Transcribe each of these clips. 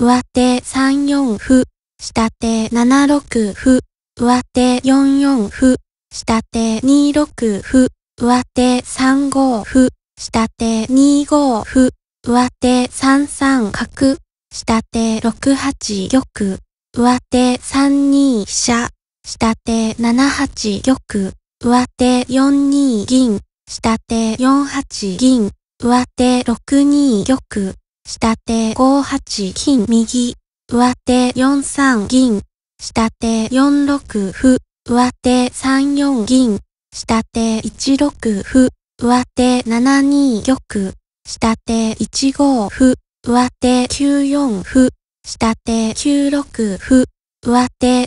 上手3四歩、下手7六歩、上手4四歩、下手2六歩、上手3五歩、下手2五歩、上手3三角、下手6八玉、上手3二飛車、下手7八玉、上手4二銀、下手4八銀、上手6二玉、下手5八金右、上手4三銀、下手4六歩、上手3四銀、下手1六歩、上手7二玉、下手1五歩、上手9四歩、下手9六歩、上手5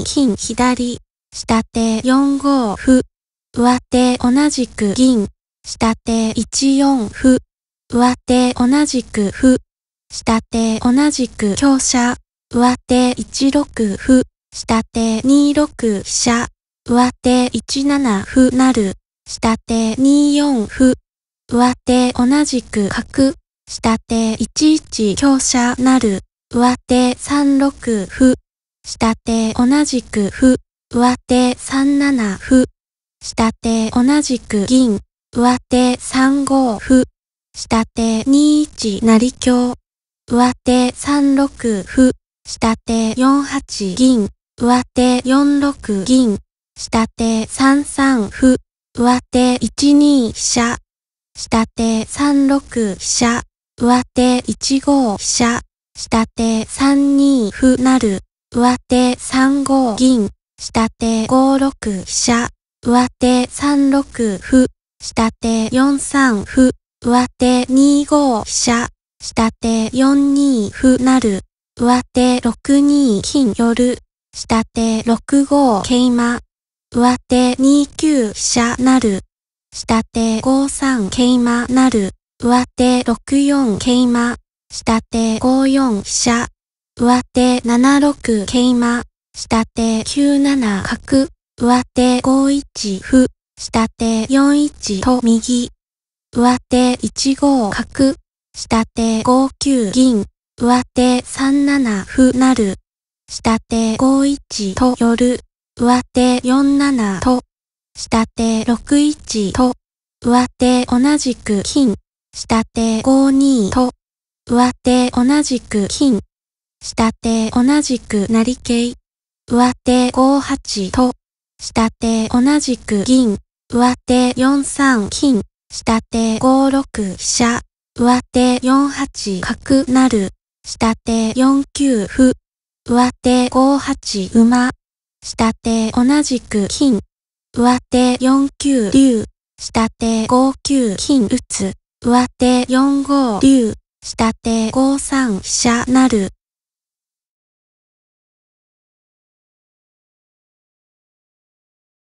二金左、下手4五歩、上手同じく銀、下手1四歩、上手同じく歩。下手同じく強者。上手一六歩。下手二六飛車。上手一七歩なる。下手二四歩。上手同じく角。下手一一強者なる。上手三六歩。下手同じく歩。上手三七歩。下手同じく銀。上手三五歩。下手二一成香。上手三六歩。下手四八銀。上手四六銀。下手3三歩。上手一二飛車。下手三六飛車。上手一五飛車。下手三二歩なる。上手三五銀。下手五六飛車。上手三六歩。下手四三歩。上手2五飛車、下手4二歩なる、上手6二金寄る、下手6五桂馬、上手2九飛車なる、下手5三桂馬なる、上手6四桂馬、下手5四飛車、上手7六桂馬、下手9七角、上手5一歩、下手4一と右、上手1五角、下手5九銀、上手3七歩なる、下手5一と寄る、上手4七と、下手6一と、上手同じく金、下手5二と、上手同じく金、下手同じく成形、上手5八と、下手同じく銀、上手4三金、下手5六飛車、上手4八角なる。下手4九歩、上手5八馬、下手同じく金、上手4九竜、下手5九金打つ、上手4五竜、下手5三飛車なる。